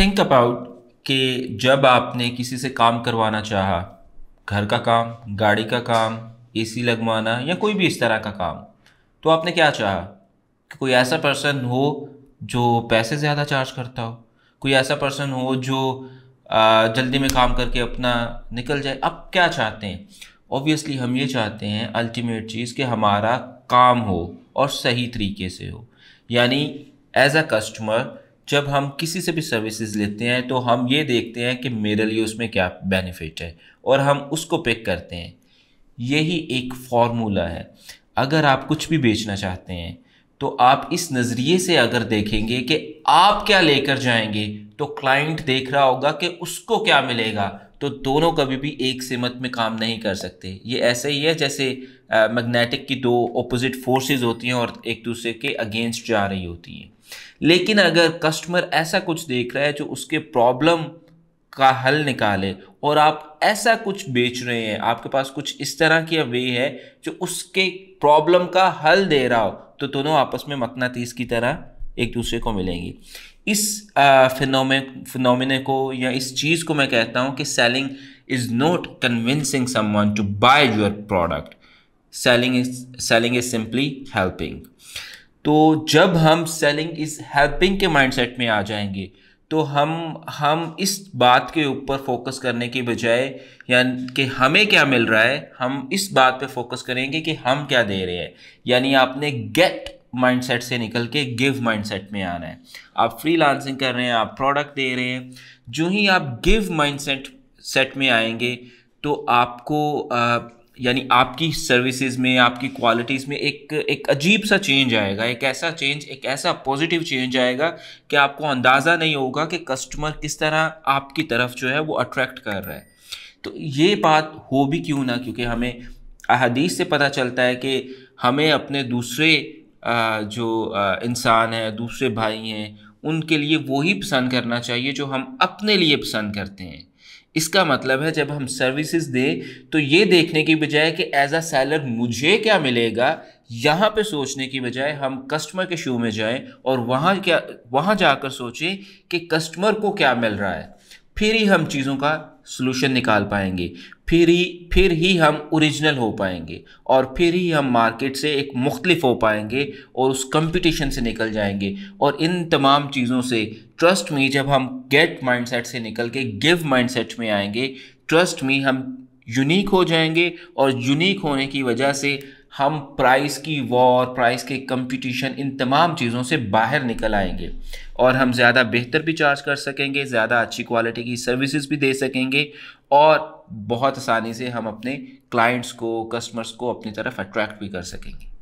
think about कि जब आपने किसी से काम करवाना चाहा घर का काम गाड़ी का काम एसी लगवाना या कोई भी इस तरह का काम तो आपने क्या चाहा कि कोई ऐसा पर्सन हो जो पैसे ज़्यादा चार्ज करता हो कोई ऐसा पर्सन हो जो जल्दी में काम करके अपना निकल जाए अब क्या चाहते हैं ऑब्वियसली हम ये चाहते हैं अल्टीमेट चीज़ कि हमारा काम हो और सही तरीके से हो यानी एज अ कस्टमर जब हम किसी से भी सर्विसेज लेते हैं तो हम ये देखते हैं कि मेरे लिए उसमें क्या बेनिफिट है और हम उसको पिक करते हैं यही एक फार्मूला है अगर आप कुछ भी बेचना चाहते हैं तो आप इस नज़रिए से अगर देखेंगे कि आप क्या लेकर जाएंगे तो क्लाइंट देख रहा होगा कि उसको क्या मिलेगा तो दोनों कभी भी एक सिमत में काम नहीं कर सकते ये ऐसे ही है जैसे मैग्नेटिक की दो ऑपोजिट फोर्सेस होती हैं और एक दूसरे के अगेंस्ट जा रही होती हैं लेकिन अगर कस्टमर ऐसा कुछ देख रहा है जो उसके प्रॉब्लम का हल निकाले और आप ऐसा कुछ बेच रहे हैं आपके पास कुछ इस तरह की वे है जो उसके प्रॉब्लम का हल दे रहा हो तो दोनों आपस में मकनातीस की तरह एक दूसरे को मिलेंगी इस फिनोमे फिनोमिने को या इस चीज़ को मैं कहता हूँ कि selling is not convincing someone to buy your product selling is selling is simply helping तो जब हम सेलिंग इज हेल्पिंग के माइंडसेट में आ जाएंगे तो हम हम इस बात के ऊपर फोकस करने के बजाय यानी कि हमें क्या मिल रहा है हम इस बात पे फोकस करेंगे कि हम क्या दे रहे हैं यानी आपने गेट माइंडसेट से निकल के गिव माइंडसेट में आ रहे है आप फ्रीलांसिंग कर रहे हैं आप प्रोडक्ट दे रहे हैं जो ही आप गिव माइंडसेट सेट में आएंगे तो आपको यानी आपकी सर्विसेज में आपकी क्वालिटीज़ में एक एक अजीब सा चेंज आएगा एक ऐसा चेंज एक ऐसा पॉजिटिव चेंज आएगा कि आपको अंदाज़ा नहीं होगा कि कस्टमर किस तरह आपकी तरफ जो है वो अट्रैक्ट कर रहा है तो ये बात हो भी क्यों ना क्योंकि हमें अहदीस से पता चलता है कि हमें अपने दूसरे जो इंसान है दूसरे भाई हैं उनके लिए वही पसंद करना चाहिए जो हम अपने लिए पसंद करते हैं इसका मतलब है जब हम सर्विसेज दें तो ये देखने की बजाय कि एज आ सेलर मुझे क्या मिलेगा यहाँ पे सोचने की बजाय हम कस्टमर के शो में जाएं और वहाँ क्या वहाँ जाकर सोचें कि कस्टमर को क्या मिल रहा है फिर ही हम चीज़ों का सोलूशन निकाल पाएंगे फिर ही फिर ही हम ओरिजिनल हो पाएंगे और फिर ही हम मार्केट से एक मुख्तलिफ हो पाएंगे और उस कंपटीशन से निकल जाएंगे और इन तमाम चीज़ों से ट्रस्ट में जब हम गेट माइंडसेट से निकल के गिव माइंडसेट में आएंगे ट्रस्ट में हम यूनिक हो जाएंगे और यूनिक होने की वजह से हम प्राइस की वॉर प्राइस के कंपटीशन इन तमाम चीज़ों से बाहर निकल आएंगे और हम ज़्यादा बेहतर भी चार्ज कर सकेंगे ज़्यादा अच्छी क्वालिटी की सर्विसेज भी दे सकेंगे और बहुत आसानी से हम अपने क्लाइंट्स को कस्टमर्स को अपनी तरफ अट्रैक्ट भी कर सकेंगे